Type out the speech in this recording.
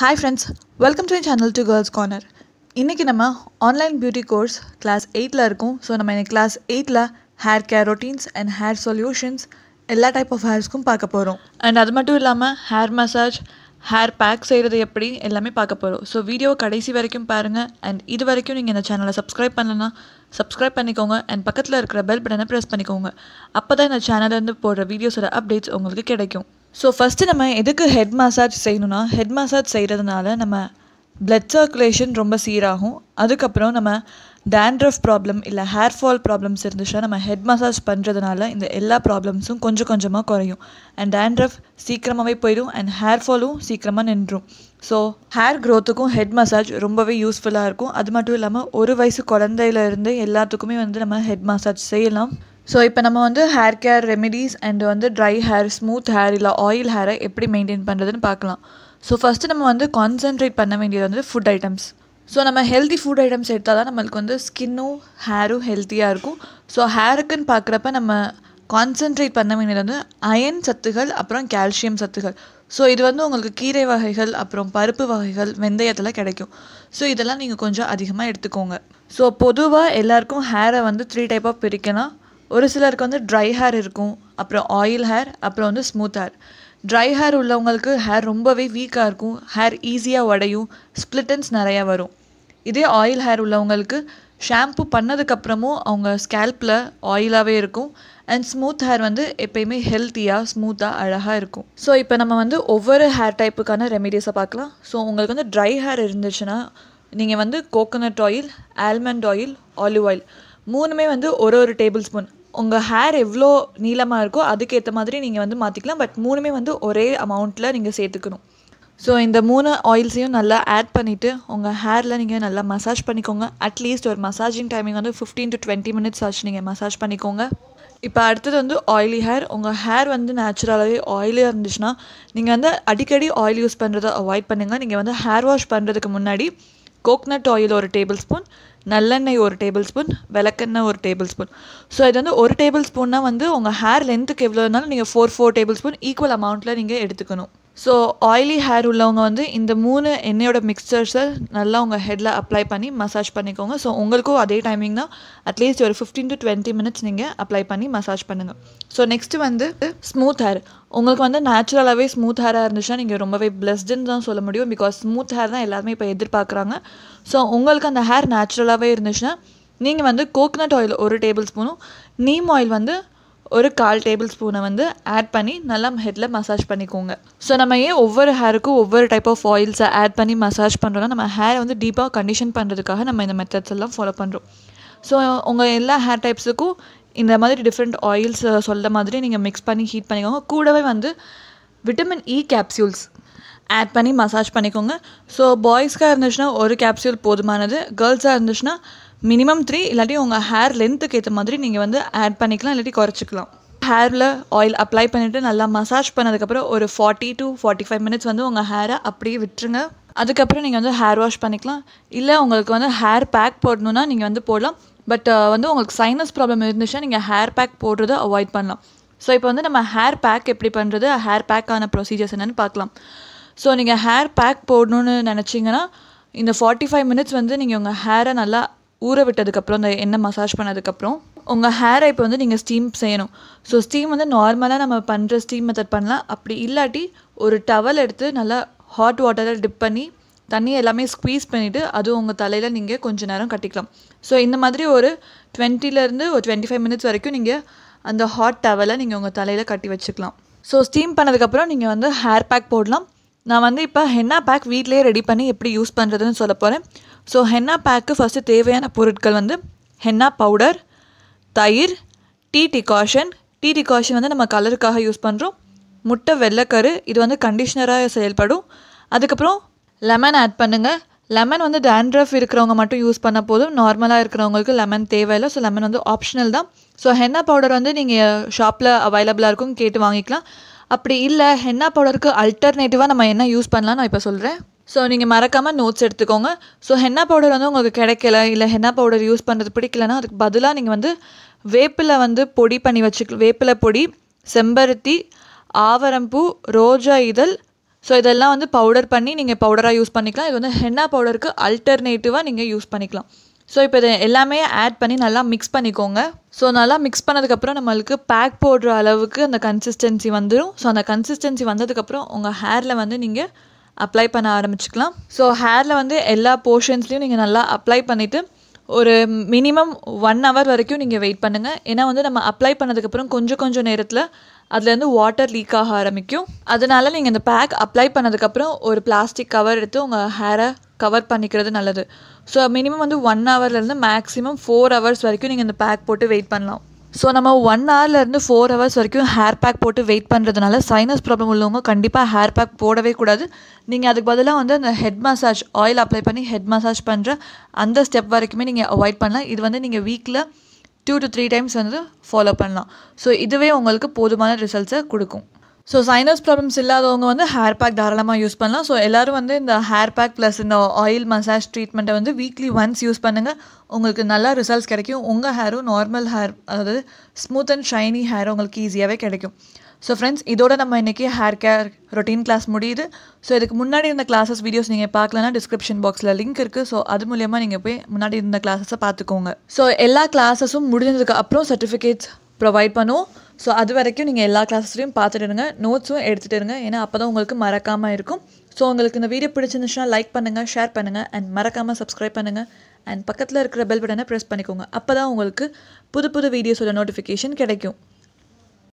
hi friends welcome to channel to girls corner இன்றைக்கி நம்ம online beauty course class எயிட்டில் இருக்கும் ஸோ நம்ம இன்னைக்கு கிளாஸ் எயிட்டில் hair care routines and hair solutions எல்லா டைப் ஆஃப் ஹேர்ஸ்க்கும் பார்க்க போகிறோம் அண்ட் அது மட்டும் இல்லாமல் ஹேர் மசாஜ் ஹேர் பேக் செய்கிறது எப்படி எல்லாமே பார்க்க போகிறோம் ஸோ வீடியோ கடைசி வரைக்கும் பாருங்கள் அண்ட் இது வரைக்கும் நீங்கள் இந்த சேனலை சப்ஸ்கிரைப் பண்ணலன்னா சப்ஸ்கிரைப் பண்ணிக்கோங்க அண்ட் பக்கத்தில் இருக்கிற பெல் பட்டனை ப்ரெஸ் பண்ணிக்கோங்க அப்போ தான் இந்த சேனல்லேருந்து போடுற வீடியோஸோட அப்டேட்ஸ் உங்களுக்கு கிடைக்கும் ஸோ ஃபஸ்ட்டு நம்ம எதுக்கு ஹெட் மசாஜ் செய்யணும்னா ஹெட் மசாஜ் செய்கிறதுனால நம்ம பிளட் சர்க்குலேஷன் ரொம்ப சீராகும் அதுக்கப்புறம் நம்ம டேண்ட்ரஃப் ப்ராப்ளம் இல்லை ஹேர் ஃபால் ப்ராப்ளம்ஸ் இருந்துச்சுன்னா நம்ம ஹெட் மசாஜ் பண்ணுறதுனால இந்த எல்லா ப்ராப்ளம்ஸும் கொஞ்சம் கொஞ்சமாக குறையும் அண்ட் டேண்ட்ரஃப் சீக்கிரமாகவே போயிடும் அண்ட் ஹேர் ஃபாலும் சீக்கிரமாக நின்றும் ஸோ ஹேர் க்ரோத்துக்கும் ஹெட் மசாஜ் ரொம்பவே யூஸ்ஃபுல்லாக இருக்கும் அது மட்டும் இல்லாமல் ஒரு வயசு குழந்தையிலேருந்து எல்லாத்துக்குமே வந்து நம்ம ஹெட் மசாஜ் செய்யலாம் ஸோ இப்போ நம்ம வந்து ஹேர் கேர் ரெமெடிஸ் அண்ட் வந்து ட்ரை ஹேர் ஸ்மூத் ஹேர் இல்லை ஆயில் ஹேரை எப்படி மெயின்டைன் பண்ணுறதுன்னு பார்க்கலாம் ஸோ ஃபஸ்ட்டு நம்ம வந்து கான்சென்ட்ரேட் பண்ண வேண்டியது வந்து ஃபுட் ஐட்டம்ஸ் ஸோ நம்ம ஹெல்த்தி ஃபுட் ஐட்டம்ஸ் எடுத்தால் தான் நம்மளுக்கு வந்து ஸ்கின்னும் ஹேரும் ஹெல்த்தியாக இருக்கும் ஸோ ஹேருக்குன்னு பார்க்குறப்ப நம்ம கான்சென்ட்ரேட் பண்ண வேண்டியது வந்து அயன் சத்துகள் அப்புறம் கால்சியம் சத்துகள் ஸோ இது வந்து உங்களுக்கு கீரை வகைகள் அப்புறம் பருப்பு வகைகள் வெந்தயத்தில் கிடைக்கும் ஸோ இதெல்லாம் நீங்கள் கொஞ்சம் அதிகமாக எடுத்துக்கோங்க ஸோ பொதுவாக எல்லாருக்கும் ஹேரை வந்து த்ரீ டைப்பாக பிரிக்கலாம் ஒரு சிலருக்கு வந்து ட்ரை ஹேர் இருக்கும் அப்புறம் ஆயில் ஹேர் அப்புறம் வந்து ஸ்மூத் ஹேர் ட்ரை ஹேர் உள்ளவங்களுக்கு ஹேர் ரொம்பவே வீக்காக இருக்கும் ஹேர் ஈஸியாக உடையும் ஸ்ப்ளிட்டன்ஸ் நிறையா வரும் இதே ஆயில் ஹேர் உள்ளவங்களுக்கு ஷாம்பு பண்ணதுக்கப்புறமும் அவங்க ஸ்கேல்பில் ஆயிலாகவே இருக்கும் அண்ட் ஸ்மூத் ஹேர் வந்து எப்பயுமே ஹெல்த்தியாக ஸ்மூத்தாக அழகாக இருக்கும் ஸோ இப்போ நம்ம வந்து ஒவ்வொரு ஹேர் டைப்புக்கான ரெமிடிஸை பார்க்கலாம் ஸோ உங்களுக்கு வந்து ட்ரை ஹேர் இருந்துச்சுன்னா நீங்கள் வந்து coconut oil almond oil olive oil மூணுமே வந்து ஒரு ஒரு டேபிள் ஸ்பூன் உங்கள் ஹேர் எவ்வளோ நீளமாக இருக்கோ அதுக்கேற்ற மாதிரி நீங்கள் வந்து மாற்றிக்கலாம் பட் மூணுமே வந்து ஒரே அமௌண்ட்டில் நீங்கள் சேர்த்துக்கணும் ஸோ இந்த மூணு ஆயில்ஸையும் நல்லா ஆட் பண்ணிவிட்டு உங்கள் ஹேரில் நீங்கள் நல்லா மசாஜ் பண்ணிக்கோங்க அட்லீஸ்ட் ஒரு மசாஜிங் டைமிங் வந்து ஃபிஃப்டீன் டு டுவெண்ட்டி மினிட்ஸ் ஆச்சு நீங்கள் மசாஜ் பண்ணிக்கோங்க இப்போ அடுத்தது வந்து ஆயிலி ஹேர் உங்கள் ஹேர் வந்து நேச்சுரலாகவே ஆயிலியாக இருந்துச்சுன்னா நீங்கள் வந்து அடிக்கடி ஆயில் யூஸ் பண்ணுறதை அவாய்ட் பண்ணுங்கள் நீங்கள் வந்து ஹேர் வாஷ் பண்ணுறதுக்கு முன்னாடி கோக்னட் ஆயில் ஒரு டேபிள் ஸ்பூன் நல்லெண்ணெய் ஒரு டேபிள் ஸ்பூன் விளக்கெண்ணெய் ஒரு டேபிள் ஸ்பூன் ஸோ இது வந்து ஒரு டேபிள் ஸ்பூன்னா வந்து உங்கள் ஹேர் லென்த்துக்கு எவ்வளோ இருந்தாலும் நீங்கள் four four tablespoon equal அமௌண்ட்டில் நீங்கள் எடுத்துக்கணும் ஸோ ஆயிலி ஹேர் உள்ளவங்க வந்து இந்த மூணு எண்ணெயோட மிக்சர்ஸை நல்லா உங்கள் ஹெட்டில் அப்ளை பண்ணி மசாஜ் பண்ணிக்கோங்க ஸோ உங்களுக்கும் அதே டைமிங் தான் அட்லீஸ்ட் ஒரு ஃபிஃப்டீன் டு டுவெண்ட்டி மினிட்ஸ் நீங்கள் அப்ளை பண்ணி மசாஜ் பண்ணுங்கள் ஸோ நெக்ஸ்ட்டு வந்து ஸ்மூத் ஹேர் உங்களுக்கு வந்து நேச்சுரலாகவே ஸ்மூத் ஹேராக இருந்துச்சுன்னா நீங்கள் ரொம்பவே பிளஸ்டுன்னு தான் சொல்ல முடியும் பிகாஸ் ஸ்மூத் ஹேர் தான் எல்லாருமே இப்போ எதிர்பார்க்குறாங்க ஸோ உங்களுக்கு அந்த ஹேர் நேச்சுரலாகவே இருந்துச்சுன்னா நீங்கள் வந்து கோக்னட் ஆயில் ஒரு டேபிள் ஸ்பூனும் நீம் ஆயில் வந்து ஒரு கால் டேபிள் ஸ்பூனை வந்து ஆட் பண்ணி நல்லா ஹெட்டில் மசாஜ் பண்ணிக்கோங்க ஸோ நம்ம ஏன் ஒவ்வொரு ஹேருக்கும் ஒவ்வொரு டைப் ஆஃப் ஆயில்ஸை ஆட் பண்ணி மசாஜ் பண்ணுறோன்னா நம்ம ஹேர் வந்து டீப்பாக கண்டிஷன் பண்ணுறதுக்காக நம்ம இந்த மெத்தட்ஸ் எல்லாம் ஃபாலோ பண்ணுறோம் ஸோ உங்கள் எல்லா ஹேர் டைப்ஸுக்கும் இந்த மாதிரி டிஃப்ரெண்ட் ஆயில்ஸ் சொல்ல மாதிரி நீங்கள் மிக்ஸ் பண்ணி ஹீட் பண்ணிக்கோங்க கூடவே வந்து விட்டமின் இ கேப்சியூல்ஸ் ஆட் பண்ணி மசாஜ் பண்ணிக்கோங்க ஸோ பாய்ஸ்க்காக இருந்துச்சுன்னா ஒரு கேப்சியூல் போதுமானது கேர்ள்ஸாக இருந்துச்சுன்னா மினிமம் த்ரீ இல்லாட்டி உங்கள் ஹேர் லென்த்துக்கு ஏற்ற மாதிரி நீங்கள் வந்து ஆட் பண்ணிக்கலாம் இல்லாட்டி குறைச்சிக்கலாம் ஹேரில் ஆயில் அப்ளை பண்ணிவிட்டு நல்லா மசாஜ் பண்ணதுக்கப்புறம் ஒரு forty to forty five minutes வந்து உங்கள் ஹேரை அப்படியே விட்டுருங்க அதுக்கப்புறம் நீங்கள் வந்து ஹேர் வாஷ் பண்ணிக்கலாம் இல்லை உங்களுக்கு வந்து ஹேர் பேக் போடணுன்னா நீங்கள் வந்து போடலாம் பட் வந்து உங்களுக்கு சைனஸ் ப்ராப்ளம் இருந்துச்சுன்னா நீங்கள் ஹேர் பேக் போடுறத அவாய்ட் பண்ணலாம் ஸோ இப்போ வந்து நம்ம ஹேர் பேக் எப்படி பண்ணுறது ஹேர் பேக்கான ப்ரொசீஜர்ஸ் என்னென்னு பார்க்கலாம் ஸோ நீங்கள் ஹேர் பேக் போடணுன்னு நினச்சிங்கன்னா இந்த ஃபார்ட்டி ஃபைவ் மினிட்ஸ் வந்து நீங்கள் உங்கள் ஹேரை நல்லா ஊற விட்டதுக்கப்புறம் இந்த எண்ணெய் மசாஜ் பண்ணதுக்கப்புறம் உங்கள் ஹேரை இப்போ வந்து நீங்கள் ஸ்டீம் செய்யணும் ஸோ ஸ்டீம் வந்து நார்மலாக நம்ம பண்ணுற ஸ்டீம் மெத்தட் பண்ணலாம் அப்படி இல்லாட்டி ஒரு டவல் எடுத்து நல்லா ஹாட் வாட்டரில் டிப் பண்ணி தண்ணி எல்லாமே ஸ்க்வீஸ் பண்ணிவிட்டு அதுவும் உங்கள் தலையில் நீங்கள் கொஞ்சம் நேரம் கட்டிக்கலாம் ஸோ இந்த மாதிரி ஒரு டுவெண்ட்டிலேருந்து ஒரு டுவெண்ட்டி ஃபைவ் மினிட்ஸ் வரைக்கும் நீங்கள் அந்த ஹாட் டவலை நீங்கள் உங்கள் தலையில் கட்டி வச்சுக்கலாம் ஸோ ஸ்டீம் பண்ணதுக்கப்புறம் நீங்கள் வந்து ஹேர் பேக் போடலாம் நான் வந்து இப்போ ஹென்னா பேக் வீட்லேயே ரெடி பண்ணி எப்படி யூஸ் பண்ணுறதுன்னு சொல்ல போகிறேன் ஸோ ஹென்னா பேக்கு ஃபஸ்ட்டு தேவையான பொருட்கள் வந்து ஹென்னா பவுடர் தயிர் டீ டிகாஷன் டீ டிகாஷன் வந்து நம்ம கலருக்காக யூஸ் பண்ணுறோம் முட்டை வெள்ளைக்கரு இது வந்து கண்டிஷ்னராக செயல்படும் அதுக்கப்புறம் லெமன் ஆட் பண்ணுங்கள் லெமன் வந்து டேண்ட்ரஃப் இருக்கிறவங்க மட்டும் யூஸ் பண்ண போதும் நார்மலாக இருக்கிறவங்களுக்கு லெமன் தேவையில்லை ஸோ லெமன் வந்து ஆப்ஷனல் தான் ஸோ ஹென்னா பவுடர் வந்து நீங்கள் ஷாப்பில் அவைலபிளாக இருக்கும் கேட்டு வாங்கிக்கலாம் அப்படி இல்லை ஹென்னா பவுடருக்கு அல்டர்னேட்டிவாக நம்ம என்ன யூஸ் பண்ணலாம் நான் இப்போ சொல்கிறேன் ஸோ நீங்கள் மறக்காமல் நோட்ஸ் எடுத்துக்கோங்க ஸோ ஹென்னா பவுடர் வந்து உங்களுக்கு கிடைக்கல இல்லை ஹென்னா பவுடர் யூஸ் பண்ணுறது பிடிக்கலனா அதுக்கு பதிலாக நீங்கள் வந்து வேப்பில் வந்து பொடி பண்ணி வச்சுக்க வேப்பில பொடி செம்பருத்தி ஆவரம்பூ ரோஜா இதழ் ஸோ இதெல்லாம் வந்து பவுடர் பண்ணி நீங்கள் பவுடராக யூஸ் பண்ணிக்கலாம் இது வந்து ஹென்னா பவுடருக்கு அல்டர்னேட்டிவாக நீங்கள் யூஸ் பண்ணிக்கலாம் ஸோ இப்போ இதை எல்லாமே ஆட் பண்ணி நல்லா மிக்ஸ் பண்ணிக்கோங்க ஸோ நல்லா மிக்ஸ் பண்ணதுக்கப்புறம் நம்மளுக்கு பேக் போடுற அளவுக்கு அந்த கன்சிஸ்டன்சி வந்துடும் ஸோ அந்த கன்சிஸ்டன்சி வந்ததுக்கப்புறம் உங்கள் ஹேரில் வந்து நீங்கள் அப்ளை பண்ண ஆரம்பிச்சுக்கலாம் ஸோ ஹேரில் வந்து எல்லா போர்ஷன்ஸ்லேயும் நீங்கள் நல்லா அப்ளை பண்ணிவிட்டு ஒரு மினிமம் ஒன் ஹவர் வரைக்கும் நீங்கள் வெயிட் பண்ணுங்கள் ஏன்னா வந்து நம்ம அப்ளை பண்ணதுக்கப்புறம் கொஞ்சம் கொஞ்சம் நேரத்தில் அதுலேருந்து வாட்டர் லீக் ஆக ஆரம்பிக்கும் அதனால் நீங்கள் இந்த பேக் அப்ளை பண்ணதுக்கப்புறம் ஒரு பிளாஸ்டிக் கவர் எடுத்து உங்கள் ஹேரை கவர் பண்ணிக்கிறது நல்லது ஸோ மினிமம் வந்து ஒன் ஹவர்லேருந்து மேக்ஸிமம் ஃபோர் ஹவர்ஸ் வரைக்கும் நீங்கள் இந்த பேக் போட்டு வெயிட் பண்ணலாம் ஸோ நம்ம ஒன் ஹவர்லேருந்து ஃபோர் ஹவர்ஸ் வரைக்கும் ஹேர் பேக் போட்டு வெயிட் பண்ணுறதுனால சைனஸ் ப்ராப்ளம் உள்ளவங்க கண்டிப்பாக ஹேர் பேக் போடவே கூடாது நீங்கள் அதுக்கு பதிலாக வந்து அந்த ஹெட் மசாஜ் ஆயில் அப்ளை பண்ணி ஹெட் மசாஜ் பண்ணுற அந்த ஸ்டெப் வரைக்குமே நீங்கள் அவாய்ட் பண்ணலாம் இது வந்து நீங்கள் வீக்கில் டூ டு த்ரீ டைம்ஸ் வந்து ஃபாலோ பண்ணலாம் ஸோ இதுவே உங்களுக்கு போதுமான ரிசல்ட்ஸை கொடுக்கும் ஸோ சைனஸ் ப்ராப்ளம்ஸ் இல்லாதவங்க வந்து ஹேர் பேக் தாராளமாக யூஸ் பண்ணலாம் ஸோ எல்லோரும் வந்து இந்த ஹேர் பேக் ப்ளஸ் இந்த ஆயில் மசாஜ் ட்ரீட்மெண்ட்டை வந்து வீக்லி ஒன்ஸ் யூஸ் பண்ணுங்கள் உங்களுக்கு நல்லா ரிசல்ட்ஸ் கிடைக்கும் உங்கள் ஹேரும் நார்மல் ஹேர் அதாவது ஸ்மூத் அண்ட் ஷைனி ஹேர் உங்களுக்கு ஈஸியாகவே கிடைக்கும் ஸோ ஃப்ரெண்ட்ஸ் இதோட நம்ம இன்றைக்கி ஹேர் கேர் ரொட்டீன் கிளாஸ் முடியுது ஸோ இதுக்கு முன்னாடி இருந்த கிளாஸஸ் வீடியோஸ் நீங்கள் பார்க்கலன்னா டிஸ்கிரிப்ஷன் பாக்ஸில் லிங்க் இருக்குது ஸோ அது மூலியமாக நீங்கள் போய் முன்னாடி இருந்த கிளாஸஸை பார்த்துக்கோங்க ஸோ எல்லா கிளாஸஸும் முடிஞ்சதுக்கு அப்புறம் சர்டிஃபிகேட்ஸ் ப்ரொவைட் பண்ணுவோம் ஸோ அது வரைக்கும் நீங்கள் எல்லா கிளாஸஸ்லையும் பார்த்துட்டு இருங்க நோட்ஸும் எடுத்துகிட்டு இருங்க ஏன்னா அப்போ தான் உங்களுக்கு மறக்காமல் இருக்கும் ஸோ உங்களுக்கு இந்த வீடியோ பிடிச்சிருந்துச்சுன்னா லைக் பண்ணுங்கள் ஷேர் பண்ணுங்கள் அண்ட் மறக்காமல் சப்ஸ்கிரைப் பண்ணுங்கள் அண்ட் பக்கத்தில் இருக்கிற பெல் பட்டனை ப்ரெஸ் பண்ணிக்கோங்க அப்போ தான் உங்களுக்கு புது புது வீடியோஸோட நோட்டிஃபிகேஷன் கிடைக்கும்